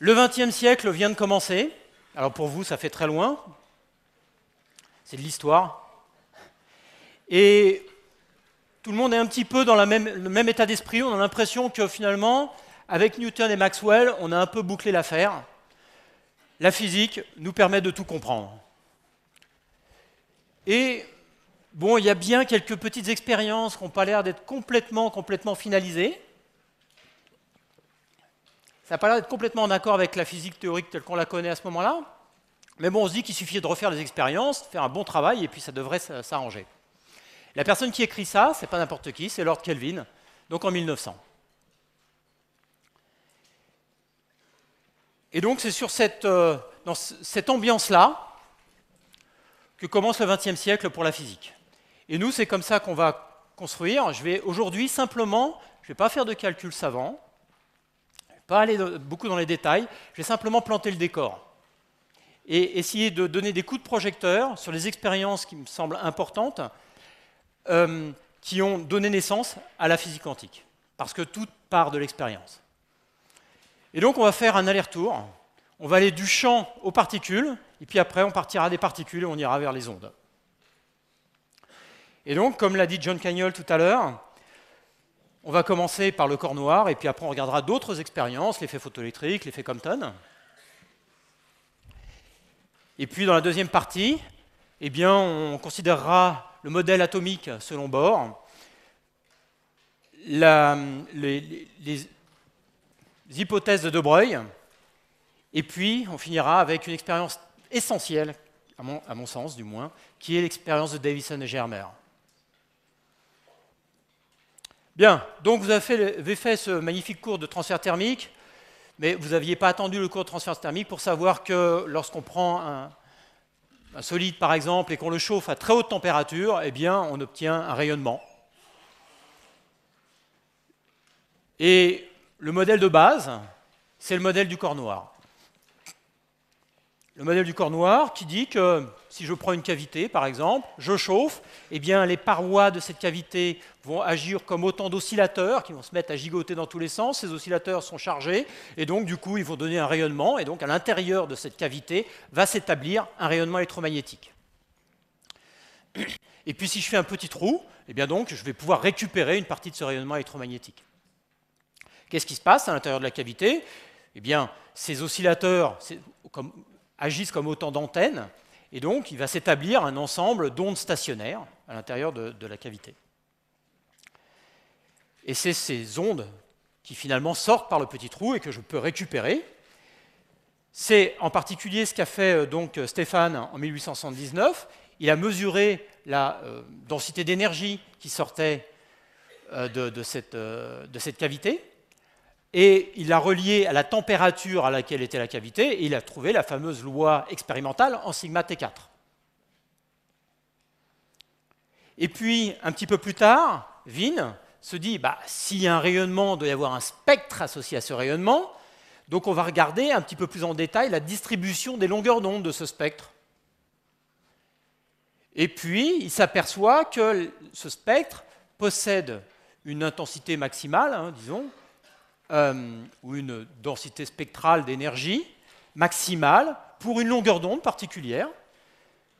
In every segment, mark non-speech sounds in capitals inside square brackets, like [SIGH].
Le XXe siècle vient de commencer. Alors pour vous, ça fait très loin. C'est de l'histoire. Et tout le monde est un petit peu dans le même état d'esprit. On a l'impression que finalement, avec Newton et Maxwell, on a un peu bouclé l'affaire. La physique nous permet de tout comprendre. Et bon, il y a bien quelques petites expériences qui n'ont pas l'air d'être complètement, complètement finalisées. Ça n'a pas l'air d'être complètement en accord avec la physique théorique telle qu'on la connaît à ce moment-là. Mais bon, on se dit qu'il suffit de refaire les expériences, de faire un bon travail, et puis ça devrait s'arranger. La personne qui écrit ça, c'est pas n'importe qui, c'est Lord Kelvin, donc en 1900. Et donc c'est sur cette, euh, dans cette ambiance-là que commence le XXe siècle pour la physique. Et nous, c'est comme ça qu'on va construire. Je vais aujourd'hui simplement, je ne vais pas faire de calcul savant, pas aller beaucoup dans les détails, j'ai simplement planté le décor et essayer de donner des coups de projecteur sur les expériences qui me semblent importantes, euh, qui ont donné naissance à la physique quantique, parce que tout part de l'expérience. Et donc on va faire un aller-retour, on va aller du champ aux particules, et puis après on partira des particules et on ira vers les ondes. Et donc, comme l'a dit John Cagnol tout à l'heure, on va commencer par le corps noir, et puis après on regardera d'autres expériences, l'effet photoélectrique, l'effet Compton. Et puis dans la deuxième partie, eh bien, on considérera le modèle atomique selon Bohr, les, hypothèses de De Broglie, et puis on finira avec une expérience essentielle, à mon sens du moins, qui est l'expérience de Davison et Germer. Bien, donc vous avez fait, ce magnifique cours de transfert thermique, mais vous n'aviez pas attendu le cours de transfert thermique pour savoir que lorsqu'on prend un, un, solide, par exemple, et qu'on le chauffe à très haute température, eh bien, on obtient un rayonnement. Et le modèle de base, c'est le modèle du corps noir le modèle du corps noir qui dit que si je prends une cavité, par exemple, je chauffe, eh bien, les parois de cette cavité vont agir comme autant d'oscillateurs qui vont se mettre à gigoter dans tous les sens. Ces oscillateurs sont chargés et donc, du coup, ils vont donner un rayonnement. Et donc, à l'intérieur de cette cavité va s'établir un rayonnement électromagnétique. Et puis, si je fais un petit trou, eh bien, donc, je vais pouvoir récupérer une partie de ce rayonnement électromagnétique. Qu'est-ce qui se passe à l'intérieur de la cavité Eh bien, ces oscillateurs, comme agissent comme autant d'antennes, et donc il va s'établir un ensemble d'ondes stationnaires à l'intérieur de, la cavité. Et c'est ces ondes qui finalement sortent par le petit trou et que je peux récupérer. C'est en particulier ce qu'a fait euh, donc Stéphane en 1879. Il a mesuré la euh, densité d'énergie qui sortait euh, de cette cavité et il l'a relié à la température à laquelle était la cavité, et il a trouvé la fameuse loi expérimentale en sigma T4. Et puis, un petit peu plus tard, Vin se dit, bah, s'il y a un rayonnement, il doit y avoir un spectre associé à ce rayonnement, donc on va regarder un petit peu plus en détail la distribution des longueurs d'onde de ce spectre. Et puis, il s'aperçoit que ce spectre possède une intensité maximale, hein, disons, euh, ou une densité spectrale d'énergie maximale pour une longueur d'onde particulière,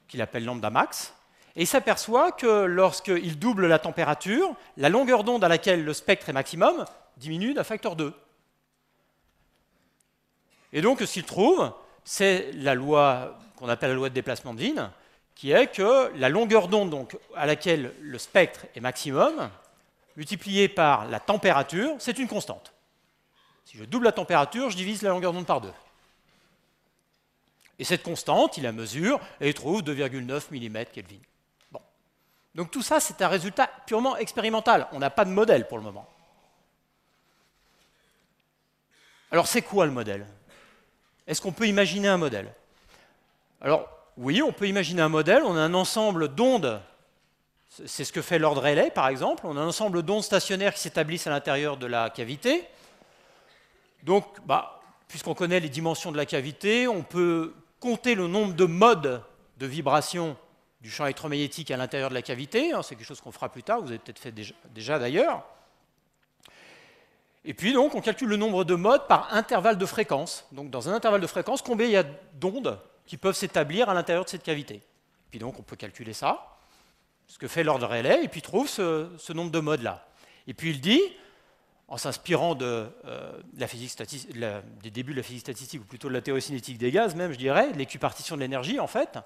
qu'il appelle lambda max, et il s'aperçoit que lorsqu'il double la température, la longueur d'onde à laquelle le spectre est maximum diminue d'un facteur 2. Et donc, ce qu'il trouve, c'est la loi qu'on appelle la loi de déplacement de Wien, qui est que la longueur d'onde à laquelle le spectre est maximum, multipliée par la température, c'est une constante. Si je double la température, je divise la longueur d'onde par 2. Et cette constante, il la mesure et il trouve 2,9 mm Kelvin. Bon. Donc tout ça, c'est un résultat purement expérimental. On n'a pas de modèle pour le moment. Alors c'est quoi le modèle Est-ce qu'on peut imaginer un modèle Alors oui, on peut imaginer un modèle. On a un ensemble d'ondes. C'est ce que fait l'ordre Rayleigh, par exemple. On a un ensemble d'ondes stationnaires qui s'établissent à l'intérieur de la cavité. Donc, bah, puisqu'on connaît les dimensions de la cavité, on peut compter le nombre de modes de vibration du champ électromagnétique à l'intérieur de la cavité. Hein, c'est quelque chose qu'on fera plus tard, vous avez peut-être fait déjà d'ailleurs. Et puis donc, on calcule le nombre de modes par intervalle de fréquence. Donc, dans un intervalle de fréquence, combien il y a d'ondes qui peuvent s'établir à l'intérieur de cette cavité Et Puis donc, on peut calculer ça, ce que fait l'ordre relais, et puis trouve ce nombre de modes-là. Et puis il dit, en s'inspirant de, euh, des débuts de la physique statistique, ou plutôt de la cinétique des gaz même, je dirais, l'équipartition de l'énergie en fait,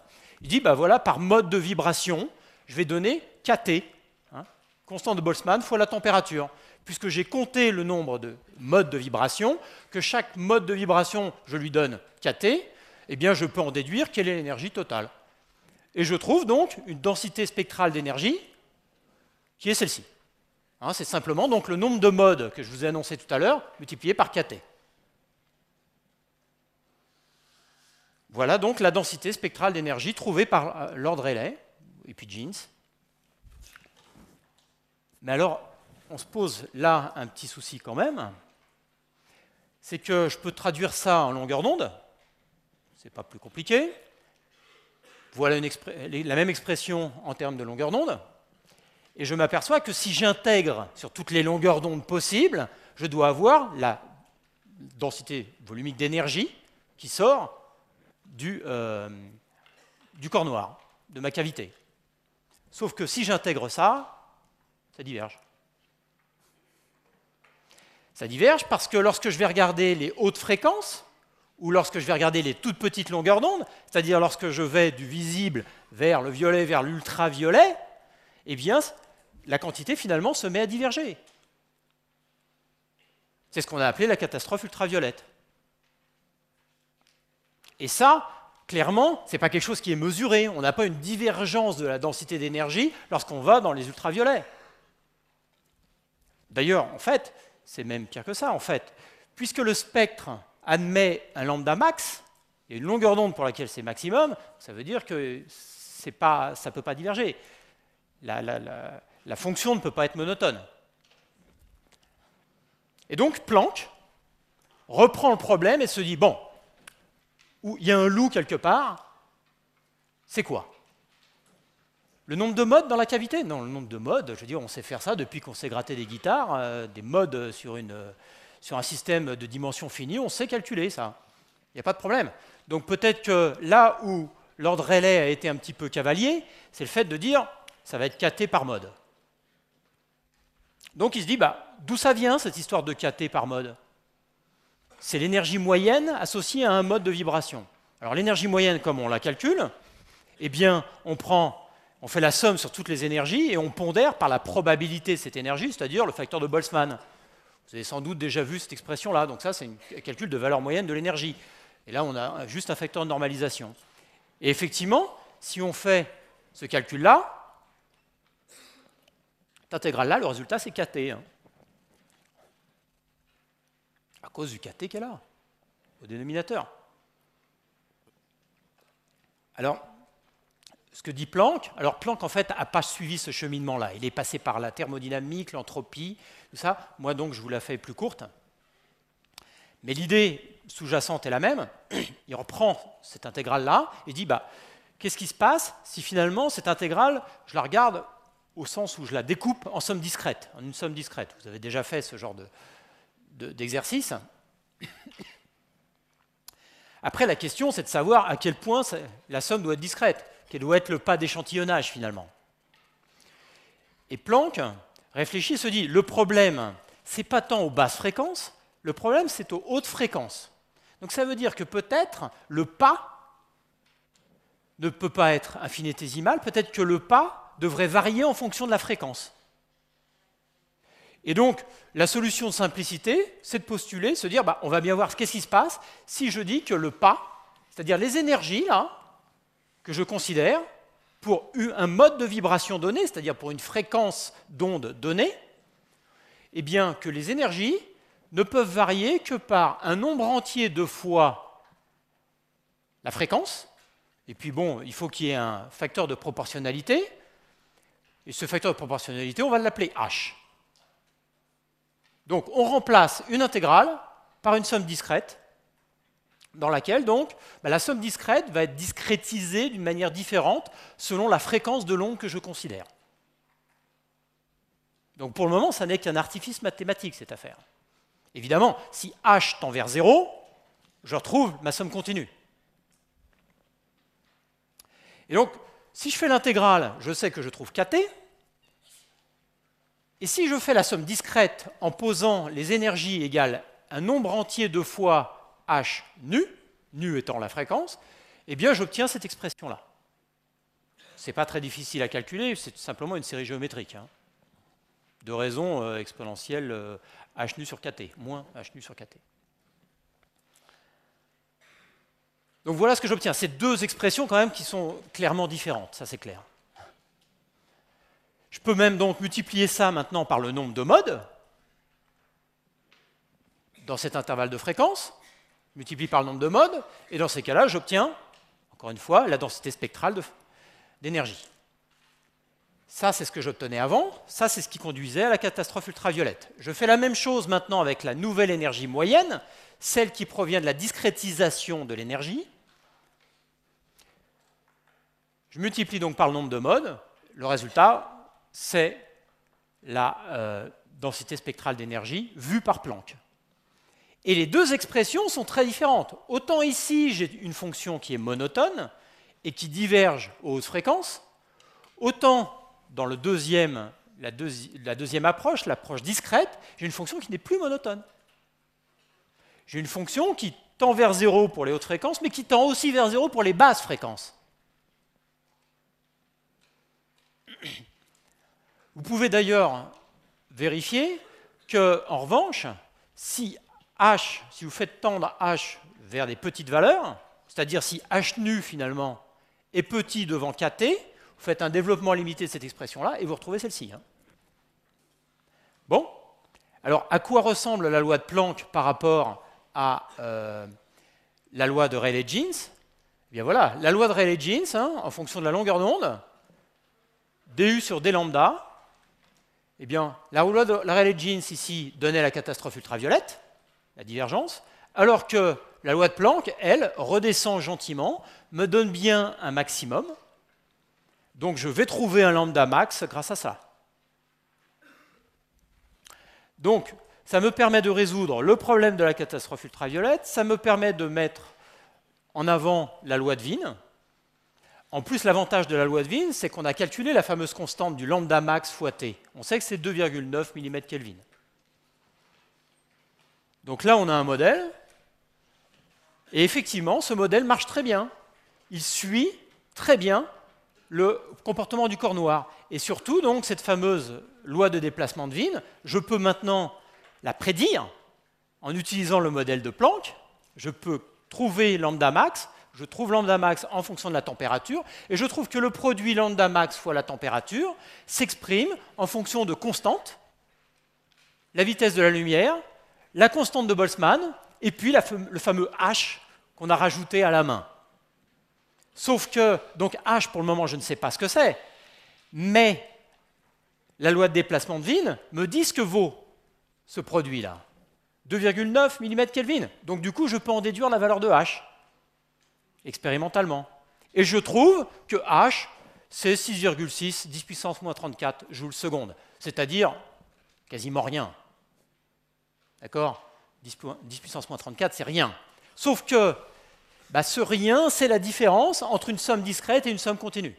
il dit, ben voilà, par mode de vibration, je vais donner kT, hein, constant de Boltzmann, fois la température, puisque j'ai compté le nombre de modes de vibration, que chaque mode de vibration, je lui donne kT, eh bien je peux en déduire quelle est l'énergie totale. Et je trouve donc une densité spectrale d'énergie qui est celle-ci. Hein, c'est simplement donc le nombre de modes que je vous ai annoncé tout à l'heure multiplié par kt. Voilà donc la densité spectrale d'énergie trouvée par euh, l'ordre Rayleigh et puis Jeans. Mais alors, on se pose là un petit souci quand même, c'est que je peux traduire ça en longueur d'onde, c'est pas plus compliqué. Voilà la même expression en termes de longueur d'onde, et je m'aperçois que si j'intègre sur toutes les longueurs d'onde possibles, je dois avoir la densité volumique d'énergie qui sort euh, du, corps noir, de ma cavité. Sauf que si j'intègre ça, ça diverge. Ça diverge parce que lorsque je vais regarder les hautes fréquences, ou lorsque je vais regarder les toutes petites longueurs d'onde, c'est-à-dire lorsque je vais du visible vers le violet, vers l'ultraviolet, eh bien, la quantité finalement se met à diverger. C'est ce qu'on a appelé la catastrophe ultraviolette. Et ça, clairement, c'est pas quelque chose qui est mesuré. On n'a pas une divergence de la densité d'énergie lorsqu'on va dans les ultraviolets. D'ailleurs, en fait, c'est même pire que ça, en fait. Puisque le spectre admet un lambda max, et une longueur d'onde pour laquelle c'est maximum, ça veut dire que pas, ça ne peut pas diverger. la, la fonction ne peut pas être monotone. Et donc Planck reprend le problème et se dit, bon, il y a un loup quelque part, c'est quoi Le nombre de modes dans la cavité Non, le nombre de modes, je veux dire, on sait faire ça depuis qu'on sait gratter des guitares, euh, des modes sur, euh, sur un système de dimension finie, on sait calculer ça. Il n'y a pas de problème. Donc peut-être que là où l'ordre Rayleigh a été un petit peu cavalier, c'est le fait de dire ça va être caté par mode. Donc il se dit, bah, d'où ça vient cette histoire de kT par mode C'est l'énergie moyenne associée à un mode de vibration. Alors l'énergie moyenne, comme on la calcule, eh bien, on prend, on fait la somme sur toutes les énergies et on pondère par la probabilité de cette énergie, c'est-à-dire le facteur de Boltzmann. Vous avez sans doute déjà vu cette expression-là. Donc ça, c'est un calcul de valeur moyenne de l'énergie. Et là, on a juste un facteur de normalisation. Et effectivement, si on fait ce calcul-là, cette intégrale-là, le résultat, c'est kt. Hein. À cause du kt qu'elle a, au dénominateur. Alors, ce que dit Planck, alors Planck en fait n'a pas suivi ce cheminement-là. Il est passé par la thermodynamique, l'entropie, tout ça. Moi donc je vous la fais plus courte. Mais l'idée sous-jacente est la même. Il reprend cette intégrale-là et dit bah, qu'est-ce qui se passe si finalement cette intégrale, je la regarde au sens où je la découpe en somme discrète, en une somme discrète. Vous avez déjà fait ce genre d'exercice. Après, la question, c'est de savoir à quel point la somme doit être discrète, quel doit être le pas d'échantillonnage finalement. Et Planck réfléchit se dit le problème, c'est pas tant aux basses fréquences, le problème, c'est aux hautes fréquences. Donc ça veut dire que peut-être le pas ne peut pas être infinitésimal, peut-être que le pas devrait varier en fonction de la fréquence. Et donc, la solution de simplicité, c'est de postuler, se dire, bah, on va bien voir qu'est-ce qui se passe si je dis que le pas, c'est-à-dire les énergies là, que je considère pour un mode de vibration donné, c'est-à-dire pour une fréquence d'onde donnée, eh bien que les énergies ne peuvent varier que par un nombre entier de fois la fréquence, et puis bon, il faut qu'il y ait un facteur de proportionnalité, et ce facteur de proportionnalité, on va l'appeler H. Donc on remplace une intégrale par une somme discrète, dans laquelle donc bah, la somme discrète va être discrétisée d'une manière différente selon la fréquence de l'onde que je considère. Donc pour le moment, ça n'est qu'un artifice mathématique, cette affaire. Évidemment, si h tend vers 0, je retrouve ma somme continue. Et donc, si je fais l'intégrale, je sais que je trouve kT. Et si je fais la somme discrète en posant les énergies égales un nombre entier de fois h nu, nu étant la fréquence, eh bien j'obtiens cette expression-là. Ce n'est pas très difficile à calculer, c'est simplement une série géométrique. Hein. de raison euh, exponentielle euh, h nu sur kt, moins h nu sur kt. Donc voilà ce que j'obtiens. Ces deux expressions quand même qui sont clairement différentes, ça c'est clair. Je peux même donc multiplier ça maintenant par le nombre de modes dans cet intervalle de fréquence, multiplie par le nombre de modes, et dans ces cas-là, j'obtiens, encore une fois, la densité spectrale d'énergie. Ça, c'est ce que j'obtenais avant, ça, c'est ce qui conduisait à la catastrophe ultraviolette. Je fais la même chose maintenant avec la nouvelle énergie moyenne, celle qui provient de la discrétisation de l'énergie, je multiplie donc par le nombre de modes. Le résultat, c'est la euh, densité spectrale d'énergie vue par Planck. Et les deux expressions sont très différentes. Autant ici, j'ai une fonction qui est monotone et qui diverge aux hautes fréquences, autant dans la, deuxième approche, l'approche discrète, j'ai une fonction qui n'est plus monotone. J'ai une fonction qui tend vers zéro pour les hautes fréquences, mais qui tend aussi vers zéro pour les basses fréquences. Vous pouvez d'ailleurs vérifier que, en revanche, si h, si vous faites tendre h vers des petites valeurs, c'est-à-dire si h nu finalement est petit devant kt, vous faites un développement limité de cette expression-là et vous retrouvez celle-ci. Hein. Bon, alors à quoi ressemble la loi de Planck par rapport à euh, la loi de Rayleigh-Jeans eh bien voilà, la loi de Rayleigh-Jeans, hein, en fonction de la longueur d'onde, du sur d lambda, eh bien, la de la de Jeans ici donnait la catastrophe ultraviolette, la divergence, alors que la loi de Planck, elle, redescend gentiment, me donne bien un maximum. Donc je vais trouver un lambda max grâce à ça. Donc, ça me permet de résoudre le problème de la catastrophe ultraviolette, ça me permet de mettre en avant la loi de Wien, en plus, l'avantage de la loi de Wien, c'est qu'on a calculé la fameuse constante du lambda max fois T. On sait que c'est 2,9 mm Kelvin. Donc là, on a un modèle. Et effectivement, ce modèle marche très bien. Il suit très bien le comportement du corps noir. Et surtout, donc, cette fameuse loi de déplacement de Wien, je peux maintenant la prédire en utilisant le modèle de Planck. Je peux trouver lambda max je trouve lambda max en fonction de la température, et je trouve que le produit lambda max fois la température s'exprime en fonction de constantes, la vitesse de la lumière, la constante de Boltzmann, et puis le fameux h qu'on a rajouté à la main. Sauf que, donc h pour le moment je ne sais pas ce que c'est, mais la loi de déplacement de Wien me dit ce que vaut ce produit-là. 2,9 mm Kelvin. Donc du coup, je peux en déduire la valeur de H expérimentalement. Et je trouve que H, c'est 6,6, 10 puissance moins 34 joules seconde, c'est-à-dire quasiment rien. D'accord 10, puissance moins 34, c'est rien. Sauf que bah, ce rien, c'est la différence entre une somme discrète et une somme continue.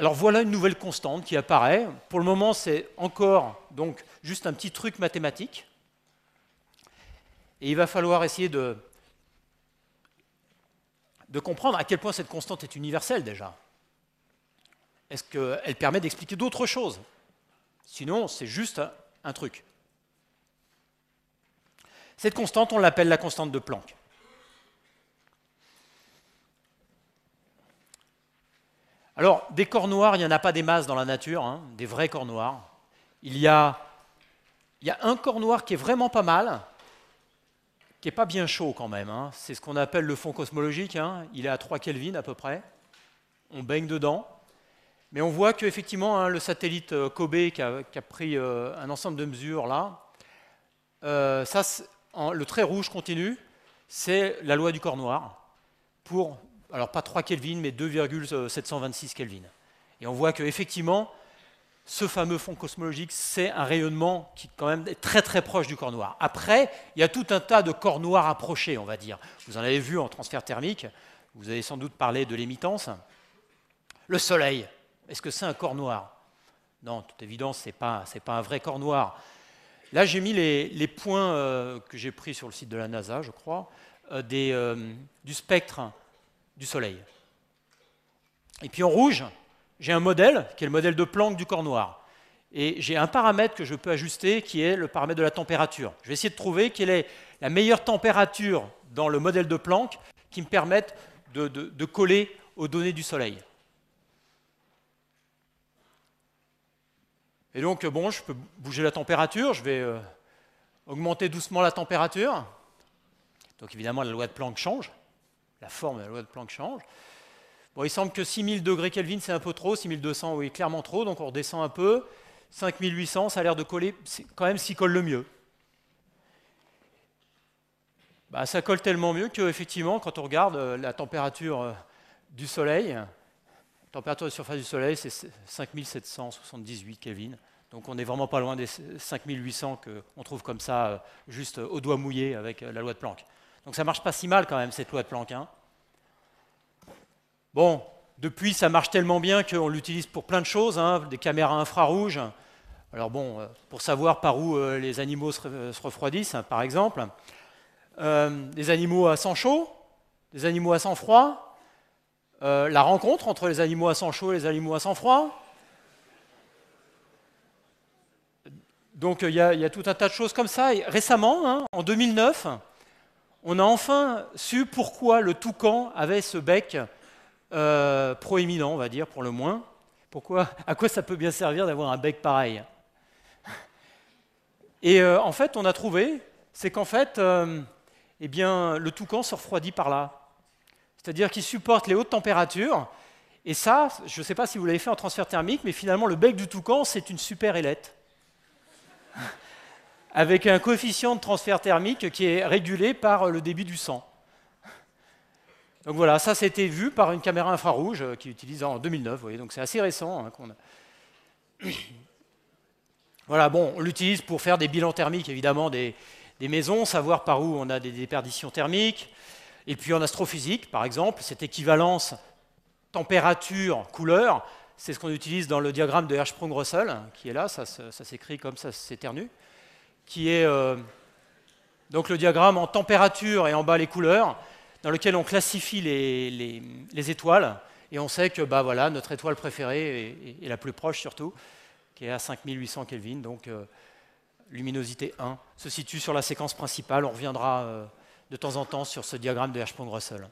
Alors voilà une nouvelle constante qui apparaît. Pour le moment, c'est encore donc juste un petit truc mathématique. Et il va falloir essayer de, de comprendre à quel point cette constante est universelle déjà. Est-ce qu'elle permet d'expliquer d'autres choses Sinon, c'est juste un truc. Cette constante, on l'appelle la constante de Planck. Alors, des corps noirs, il n'y en a pas des masses dans la nature, hein, des vrais corps noirs. Il y, a, un corps noir qui est vraiment pas mal, qui n'est pas bien chaud quand même. Hein. C'est ce qu'on appelle le fond cosmologique. Hein. Il est à 3 Kelvin à peu près. On baigne dedans. Mais on voit qu'effectivement, le satellite euh, Kobe qui a, pris euh, un ensemble de mesures là, euh, ça, le trait rouge continu, c'est la loi du corps noir pour alors pas 3 Kelvin, mais 2,726 Kelvin. Et on voit qu'effectivement, ce fameux fond cosmologique, c'est un rayonnement qui quand même est très très proche du corps noir. Après, il y a tout un tas de corps noirs approchés, on va dire. Vous en avez vu en transfert thermique, vous avez sans doute parlé de l'émittance. Le Soleil, est-ce que c'est un corps noir Non, toute évidence, ce n'est pas, un vrai corps noir. Là, j'ai mis les, points euh, que j'ai pris sur le site de la NASA, je crois, euh, euh, du spectre du Soleil. Et puis en rouge, j'ai un modèle qui est le modèle de Planck du corps noir. Et j'ai un paramètre que je peux ajuster qui est le paramètre de la température. Je vais essayer de trouver quelle est la meilleure température dans le modèle de Planck qui me permette de, coller aux données du Soleil. Et donc, bon, je peux bouger la température, je vais euh, augmenter doucement la température. Donc évidemment, la loi de Planck change la forme de la loi de Planck change. Bon, il semble que 6000 degrés Kelvin, c'est un peu trop, 6200, oui, clairement trop, donc on redescend un peu. 5800, ça a l'air de coller, quand même qui colle le mieux. Bah, ça colle tellement mieux que effectivement, quand on regarde euh, la température euh, du Soleil, la température de surface du Soleil, c'est 5778 Kelvin. Donc on n'est vraiment pas loin des 5800 qu'on trouve comme ça, euh, juste au doigt mouillé avec la loi de Planck. Donc ça marche pas si mal quand même, cette loi de Planck. Bon, depuis, ça marche tellement bien qu'on l'utilise pour plein de choses, hein, des caméras infrarouges. Alors bon, euh, pour savoir par où euh, les animaux se euh, refroidissent, hein, par exemple. des animaux à sang chaud, des animaux à sang froid, la rencontre entre les animaux à sang chaud et les animaux à sang froid. Donc il y, a tout un tas de choses comme ça. récemment, hein, en 2009, on a enfin su pourquoi le toucan avait ce bec euh, proéminent, on va dire, pour le moins. Pourquoi, à quoi ça peut bien servir d'avoir un bec pareil Et euh, en fait, on a trouvé, c'est qu'en fait, euh, eh bien, le toucan se refroidit par là. C'est-à-dire qu'il supporte les hautes températures. Et ça, je ne sais pas si vous l'avez fait en transfert thermique, mais finalement, le bec du toucan, c'est une super ailette avec un coefficient de transfert thermique qui est régulé par le débit du sang. Donc voilà, ça c'était vu par une caméra infrarouge euh, qui utilise en 2009, vous voyez, donc c'est assez récent hein, [COUGHS] Voilà, bon, on l'utilise pour faire des bilans thermiques, évidemment, des, maisons, savoir par où on a des déperditions thermiques. Et puis en astrophysique, par exemple, cette équivalence température-couleur, c'est ce qu'on utilise dans le diagramme de Hertzsprung-Russell, hein, qui est là, ça, s'écrit comme ça ternu qui est euh, donc le diagramme en température et en bas les couleurs, dans lequel on classifie les, les, étoiles. Et on sait que bah, voilà, notre étoile préférée est la plus proche surtout, qui est à 5800 Kelvin, donc euh, luminosité 1, se situe sur la séquence principale. On reviendra euh, de temps en temps sur ce diagramme de H. Russell.